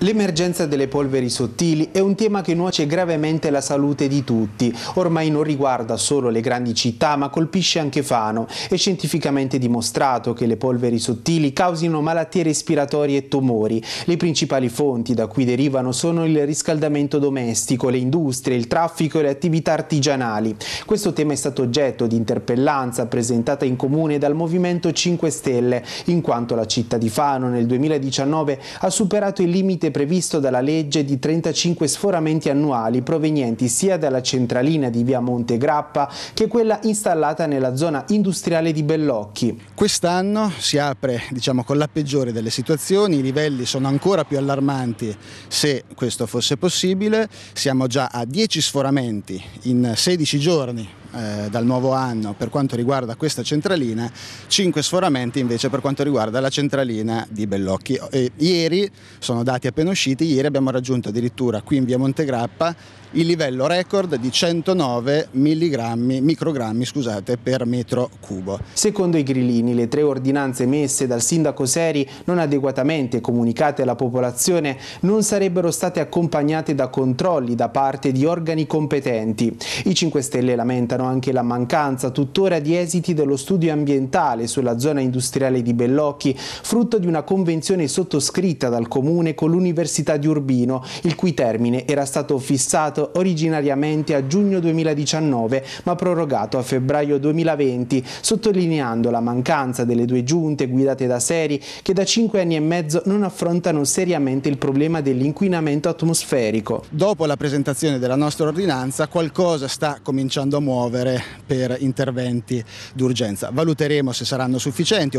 L'emergenza delle polveri sottili è un tema che nuoce gravemente la salute di tutti. Ormai non riguarda solo le grandi città, ma colpisce anche Fano. È scientificamente dimostrato che le polveri sottili causino malattie respiratorie e tumori. Le principali fonti da cui derivano sono il riscaldamento domestico, le industrie, il traffico e le attività artigianali. Questo tema è stato oggetto di interpellanza presentata in comune dal Movimento 5 Stelle, in quanto la città di Fano nel 2019 ha superato il limite limite previsto dalla legge di 35 sforamenti annuali provenienti sia dalla centralina di via Monte Grappa che quella installata nella zona industriale di Bellocchi. Quest'anno si apre diciamo, con la peggiore delle situazioni, i livelli sono ancora più allarmanti se questo fosse possibile, siamo già a 10 sforamenti in 16 giorni eh, dal nuovo anno per quanto riguarda questa centralina, 5 sforamenti invece per quanto riguarda la centralina di Bellocchi. E ieri, sono dati appena usciti, ieri abbiamo raggiunto addirittura qui in via Montegrappa il livello record di 109 microgrammi scusate, per metro cubo. Secondo i grillini, le tre ordinanze emesse dal sindaco Seri non adeguatamente comunicate alla popolazione non sarebbero state accompagnate da controlli da parte di organi competenti. I 5 Stelle lamentano anche la mancanza tuttora di esiti dello studio ambientale sulla zona industriale di Bellocchi, frutto di una convenzione sottoscritta dal Comune con l'Università di Urbino, il cui termine era stato fissato originariamente a giugno 2019 ma prorogato a febbraio 2020, sottolineando la mancanza delle due giunte guidate da Seri che da cinque anni e mezzo non affrontano seriamente il problema dell'inquinamento atmosferico. Dopo la presentazione della nostra ordinanza qualcosa sta cominciando a muovere rimuovere per interventi d'urgenza. Valuteremo se saranno sufficienti,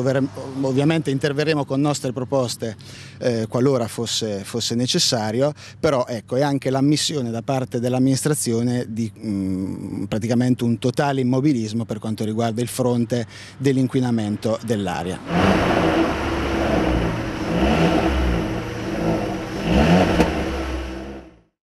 ovviamente interverremo con nostre proposte eh, qualora fosse, fosse, necessario, però ecco, è anche l'ammissione da parte dell'amministrazione di mh, mm, praticamente un totale immobilismo per quanto riguarda il fronte dell'inquinamento dell'aria.